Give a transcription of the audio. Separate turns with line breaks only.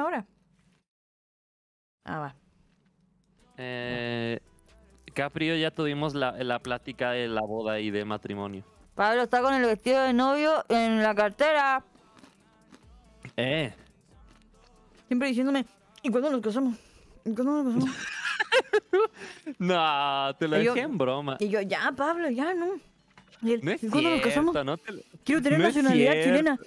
ahora? Ah, va.
Eh, Caprio, ya tuvimos la, la plática de la boda y de matrimonio.
Pablo está con el vestido de novio en la cartera. Eh. Siempre diciéndome, ¿y cuándo nos casamos? ¿Y cuándo nos casamos?
no, te lo dije en broma. Y
yo, ya, Pablo, ya, no. Y
cuándo nos casamos? Quiero tener una nacionalidad chilena.